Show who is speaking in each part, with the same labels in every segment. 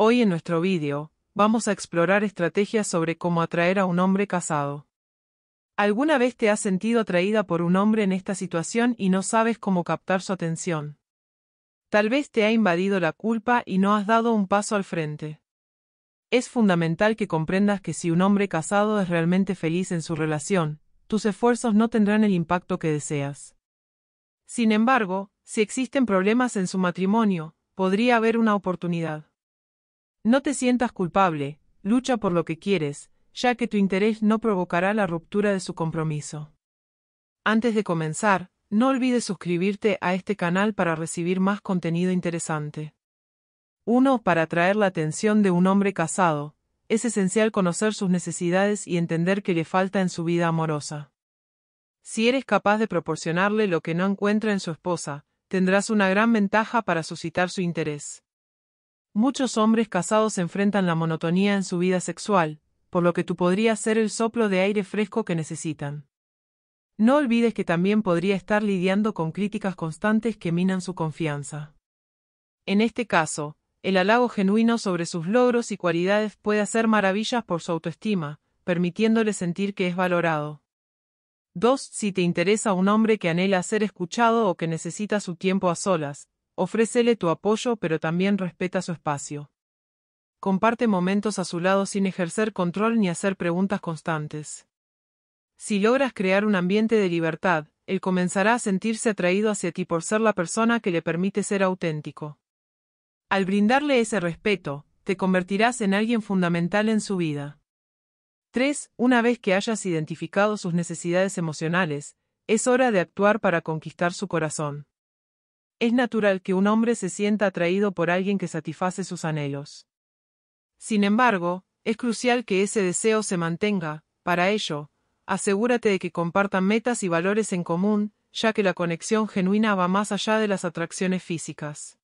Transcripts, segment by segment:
Speaker 1: Hoy en nuestro vídeo, vamos a explorar estrategias sobre cómo atraer a un hombre casado. ¿Alguna vez te has sentido atraída por un hombre en esta situación y no sabes cómo captar su atención? Tal vez te ha invadido la culpa y no has dado un paso al frente. Es fundamental que comprendas que si un hombre casado es realmente feliz en su relación, tus esfuerzos no tendrán el impacto que deseas. Sin embargo, si existen problemas en su matrimonio, podría haber una oportunidad. No te sientas culpable, lucha por lo que quieres, ya que tu interés no provocará la ruptura de su compromiso. Antes de comenzar, no olvides suscribirte a este canal para recibir más contenido interesante. 1. Para atraer la atención de un hombre casado, es esencial conocer sus necesidades y entender qué le falta en su vida amorosa. Si eres capaz de proporcionarle lo que no encuentra en su esposa, tendrás una gran ventaja para suscitar su interés. Muchos hombres casados enfrentan la monotonía en su vida sexual, por lo que tú podrías ser el soplo de aire fresco que necesitan. No olvides que también podría estar lidiando con críticas constantes que minan su confianza. En este caso, el halago genuino sobre sus logros y cualidades puede hacer maravillas por su autoestima, permitiéndole sentir que es valorado. 2. Si te interesa un hombre que anhela ser escuchado o que necesita su tiempo a solas, Ofrécele tu apoyo pero también respeta su espacio. Comparte momentos a su lado sin ejercer control ni hacer preguntas constantes. Si logras crear un ambiente de libertad, él comenzará a sentirse atraído hacia ti por ser la persona que le permite ser auténtico. Al brindarle ese respeto, te convertirás en alguien fundamental en su vida. 3. Una vez que hayas identificado sus necesidades emocionales, es hora de actuar para conquistar su corazón es natural que un hombre se sienta atraído por alguien que satisface sus anhelos. Sin embargo, es crucial que ese deseo se mantenga, para ello, asegúrate de que compartan metas y valores en común, ya que la conexión genuina va más allá de las atracciones físicas.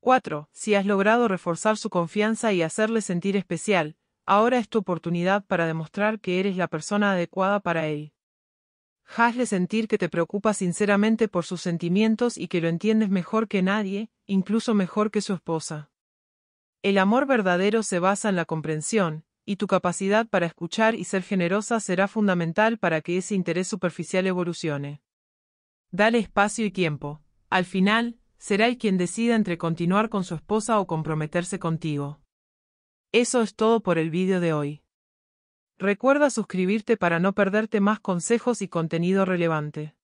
Speaker 1: 4. Si has logrado reforzar su confianza y hacerle sentir especial, ahora es tu oportunidad para demostrar que eres la persona adecuada para él. Hazle sentir que te preocupa sinceramente por sus sentimientos y que lo entiendes mejor que nadie, incluso mejor que su esposa. El amor verdadero se basa en la comprensión, y tu capacidad para escuchar y ser generosa será fundamental para que ese interés superficial evolucione. Dale espacio y tiempo. Al final, será el quien decida entre continuar con su esposa o comprometerse contigo. Eso es todo por el vídeo de hoy. Recuerda suscribirte para no perderte más consejos y contenido relevante.